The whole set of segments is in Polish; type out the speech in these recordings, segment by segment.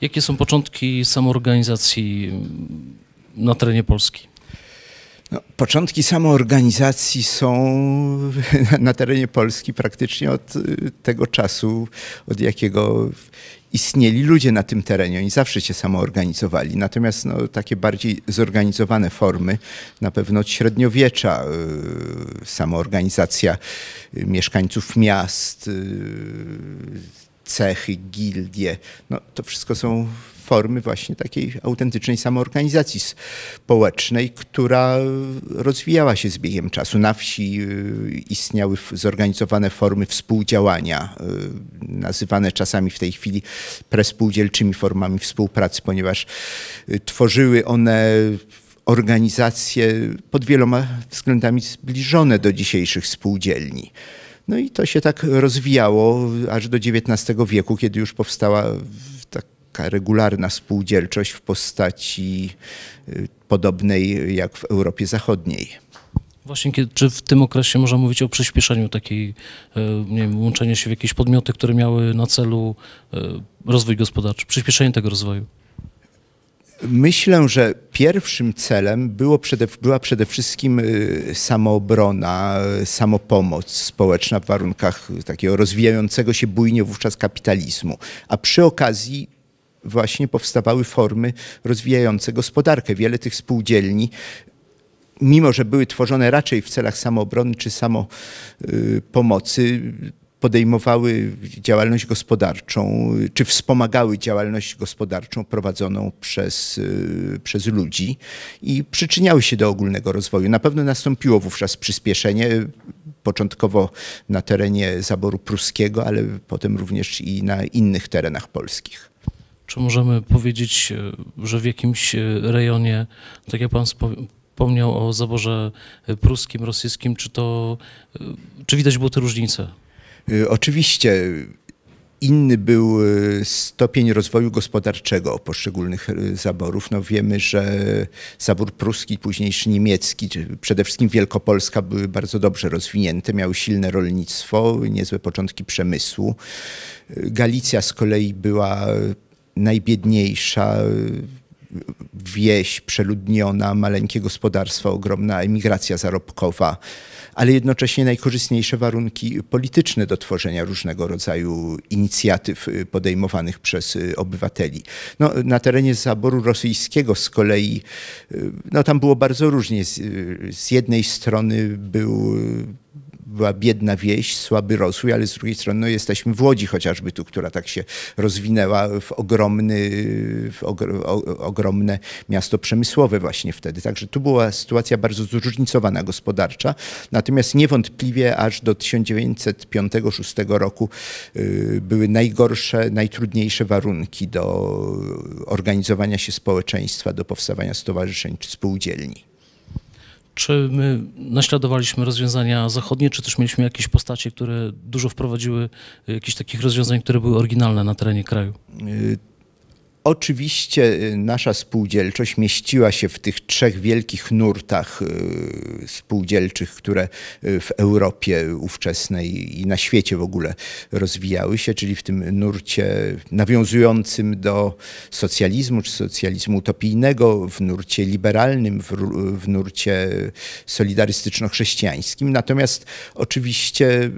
Jakie są początki samoorganizacji mm, na terenie Polski? No, początki samoorganizacji są na terenie Polski praktycznie od y, tego czasu, od jakiego istnieli ludzie na tym terenie. Oni zawsze się samoorganizowali. Natomiast no, takie bardziej zorganizowane formy, na pewno od średniowiecza, y, samoorganizacja y, mieszkańców miast, y, cechy, gildie, no, to wszystko są formy właśnie takiej autentycznej samoorganizacji społecznej, która rozwijała się z biegiem czasu. Na wsi y, istniały zorganizowane formy współdziałania, y, nazywane czasami w tej chwili prespółdzielczymi formami współpracy, ponieważ y, tworzyły one organizacje pod wieloma względami zbliżone do dzisiejszych spółdzielni. No i to się tak rozwijało aż do XIX wieku, kiedy już powstała taka regularna spółdzielczość w postaci y, podobnej jak w Europie Zachodniej. Właśnie, czy w tym okresie można mówić o przyspieszeniu takiej, e, nie wiem, łączenia się w jakieś podmioty, które miały na celu e, rozwój gospodarczy, przyspieszenie tego rozwoju? Myślę, że pierwszym celem było przede, była przede wszystkim y, samoobrona, y, samopomoc społeczna w warunkach takiego rozwijającego się bujnie wówczas kapitalizmu, a przy okazji właśnie powstawały formy rozwijające gospodarkę. Wiele tych spółdzielni mimo że były tworzone raczej w celach samoobrony czy samopomocy, podejmowały działalność gospodarczą, czy wspomagały działalność gospodarczą prowadzoną przez, przez ludzi i przyczyniały się do ogólnego rozwoju. Na pewno nastąpiło wówczas przyspieszenie, początkowo na terenie zaboru pruskiego, ale potem również i na innych terenach polskich. Czy możemy powiedzieć, e, że w jakimś e, rejonie, tak jak pan wspomniał o zaborze e, pruskim, rosyjskim, czy to, czy widać było te różnice? Oczywiście inny był stopień rozwoju gospodarczego poszczególnych zaborów. No wiemy, że zabór pruski, późniejszy niemiecki, przede wszystkim Wielkopolska były bardzo dobrze rozwinięte, miały silne rolnictwo, niezłe początki przemysłu. Galicja z kolei była najbiedniejsza y, wieś przeludniona, maleńkie gospodarstwa, ogromna emigracja zarobkowa, ale jednocześnie najkorzystniejsze warunki polityczne do tworzenia różnego rodzaju inicjatyw y, podejmowanych przez y, obywateli. No, na terenie zaboru rosyjskiego z kolei no, tam było bardzo różnie. Z, z jednej strony był była biedna wieś, słaby rozwój, ale z drugiej strony no, jesteśmy w Łodzi chociażby tu, która tak się rozwinęła w, ogromny, w ogr o, ogromne miasto przemysłowe właśnie wtedy. Także tu była sytuacja bardzo zróżnicowana gospodarcza, natomiast niewątpliwie aż do 1905-1906 roku y, były najgorsze, najtrudniejsze warunki do organizowania się społeczeństwa, do powstawania stowarzyszeń czy spółdzielni. Czy my naśladowaliśmy rozwiązania zachodnie, czy też mieliśmy jakieś postacie, które dużo wprowadziły y, jakichś takich rozwiązań, które były oryginalne na terenie kraju? Y, Oczywiście y, nasza spółdzielczość mieściła się w tych trzech wielkich nurtach y, spółdzielczych, które y, w Europie ówczesnej i na świecie w ogóle rozwijały się, czyli w tym nurcie nawiązującym do socjalizmu czy socjalizmu utopijnego, w nurcie liberalnym, w, w nurcie solidarystyczno-chrześcijańskim. Natomiast oczywiście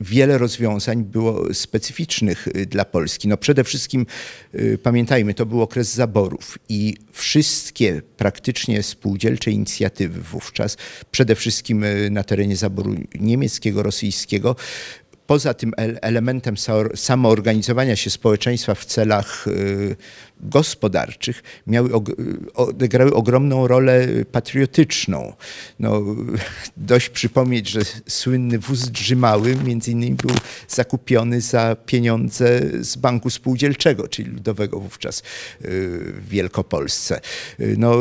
wiele rozwiązań było specyficznych y, dla Polski. No przede wszystkim y, pamiętajmy, to był okres zaborów i wszystkie praktycznie spółdzielcze inicjatywy wówczas, przede wszystkim y, na terenie zaboru niemieckiego, rosyjskiego, poza tym elementem samoorganizowania się społeczeństwa w celach gospodarczych miały, odegrały ogromną rolę patriotyczną. No, dość przypomnieć, że słynny wóz drzymały między innymi był zakupiony za pieniądze z Banku Spółdzielczego, czyli ludowego wówczas y, w Wielkopolsce. Y, no,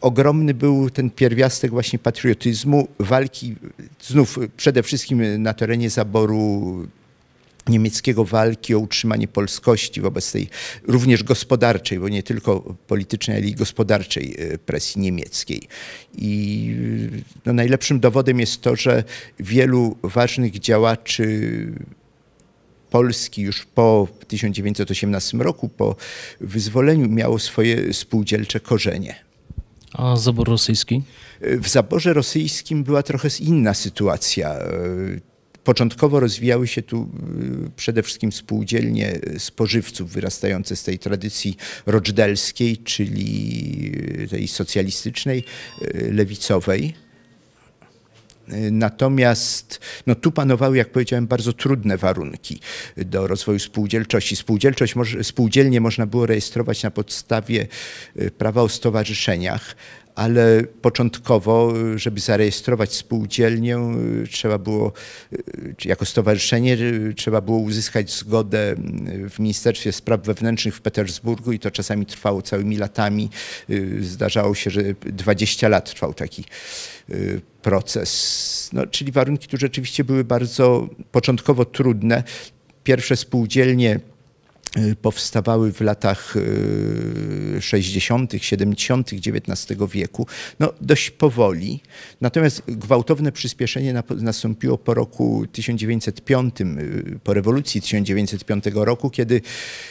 ogromny był ten pierwiastek właśnie patriotyzmu, walki znów przede wszystkim na terenie zaboru niemieckiego walki o utrzymanie polskości wobec tej również gospodarczej, bo nie tylko politycznej, ale i gospodarczej e, presji niemieckiej. I e, no, najlepszym dowodem jest to, że wielu ważnych działaczy Polski już po 1918 roku, po wyzwoleniu, miało swoje spółdzielcze korzenie. A zabor rosyjski? E, w zaborze rosyjskim była trochę inna sytuacja Początkowo rozwijały się tu y, przede wszystkim spółdzielnie y, spożywców wyrastające z tej tradycji rodzdelskiej, czyli y, tej socjalistycznej, lewicowej. Natomiast no, tu panowały, jak powiedziałem, bardzo trudne warunki do rozwoju spółdzielczości. Spółdzielczość, spółdzielnie można było rejestrować na podstawie prawa o stowarzyszeniach, ale początkowo, żeby zarejestrować spółdzielnię, trzeba było, jako stowarzyszenie, trzeba było uzyskać zgodę w Ministerstwie Spraw Wewnętrznych w Petersburgu i to czasami trwało całymi latami. Zdarzało się, że 20 lat trwał taki y, proces. No, czyli warunki tu rzeczywiście były bardzo początkowo trudne. Pierwsze spółdzielnie Y, powstawały w latach 60., 70., XIX wieku, no dość powoli. Natomiast gwałtowne przyspieszenie nastąpiło po roku 1905, y, po rewolucji 1905 roku, kiedy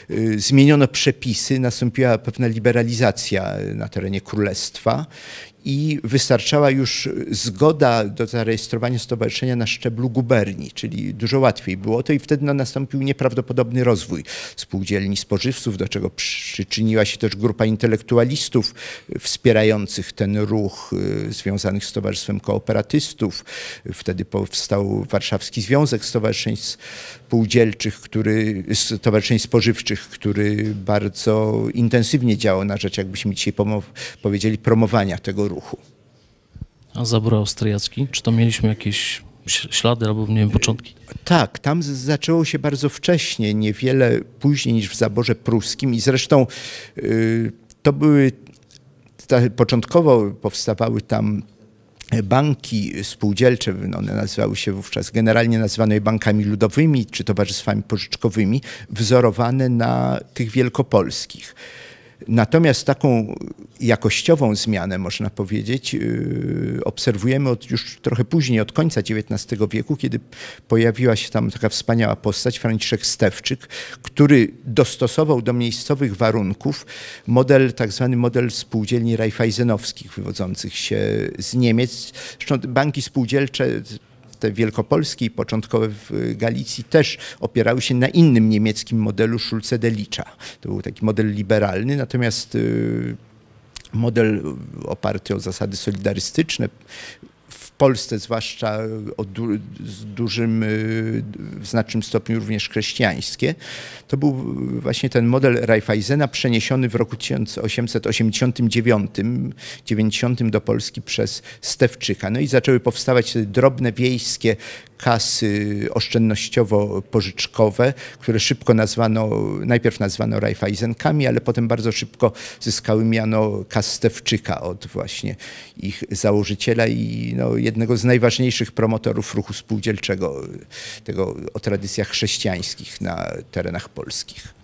y, zmieniono przepisy, nastąpiła pewna liberalizacja na terenie królestwa i wystarczała już zgoda do zarejestrowania stowarzyszenia na szczeblu guberni, czyli dużo łatwiej było to i wtedy no, nastąpił nieprawdopodobny rozwój spółdzielni spożywców, do czego przyczyniła się też grupa intelektualistów wspierających ten ruch y, związanych z Towarzystwem Kooperatystów. Wtedy powstał Warszawski Związek Stowarzyszeń Spółdzielczych, który, Stowarzyszeń Spożywczych, który bardzo intensywnie działał na rzecz, jakbyśmy dzisiaj powiedzieli, promowania tego ruchu ruchu. A zabór austriacki? Czy to mieliśmy jakieś ślady albo, nie wiem, początki? Tak, tam zaczęło się bardzo wcześnie, niewiele później niż w zaborze pruskim i zresztą y, to były, ta, początkowo powstawały tam banki spółdzielcze, no, one nazywały się wówczas generalnie nazywano bankami ludowymi czy towarzystwami pożyczkowymi, wzorowane na tych wielkopolskich. Natomiast taką jakościową zmianę, można powiedzieć, y, obserwujemy od, już trochę później, od końca XIX wieku, kiedy pojawiła się tam taka wspaniała postać, Franciszek Stewczyk, który dostosował do miejscowych warunków model, tak zwany model spółdzielni Raiffeisenowskich, wywodzących się z Niemiec. Zresztą banki spółdzielcze te wielkopolskie i początkowe w Galicji też opierały się na innym niemieckim modelu Schulze-Delicza. To był taki model liberalny, natomiast y, model oparty o zasady solidarystyczne Polsce, zwłaszcza e, du z dużym, e, w znacznym stopniu również chrześcijańskie. To był e, właśnie ten model Raiffeisena przeniesiony w roku 1889, 90 do Polski przez Stewczyka. No i zaczęły powstawać drobne wiejskie kasy oszczędnościowo-pożyczkowe, które szybko nazwano, najpierw nazwano Raiffeisenkami, ale potem bardzo szybko zyskały miano Kastewczyka od właśnie ich założyciela i no, jednego z najważniejszych promotorów ruchu spółdzielczego, tego o tradycjach chrześcijańskich na terenach polskich.